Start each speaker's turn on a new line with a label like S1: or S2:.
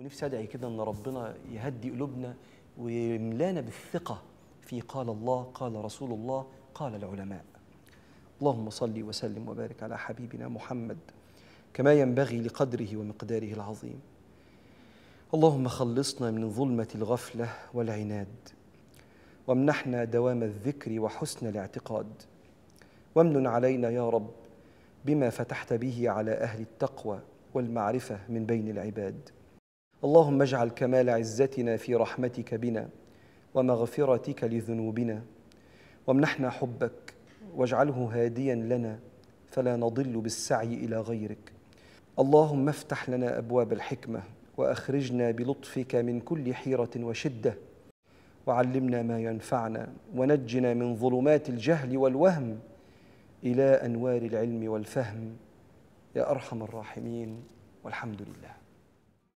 S1: ونفسي ادعي كده ان ربنا يهدي قلوبنا ويملانا بالثقه في قال الله قال رسول الله قال العلماء اللهم صل وسلم وبارك على حبيبنا محمد كما ينبغي لقدره ومقداره العظيم اللهم خلصنا من ظلمه الغفله والعناد وامنحنا دوام الذكر وحسن الاعتقاد وامن علينا يا رب بما فتحت به على اهل التقوى والمعرفه من بين العباد اللهم اجعل كمال عزتنا في رحمتك بنا ومغفرتك لذنوبنا وامنحنا حبك واجعله هاديا لنا فلا نضل بالسعي الى غيرك اللهم افتح لنا ابواب الحكمه واخرجنا بلطفك من كل حيره وشده وعلمنا ما ينفعنا ونجنا من ظلمات الجهل والوهم الى انوار العلم والفهم يا ارحم الراحمين والحمد لله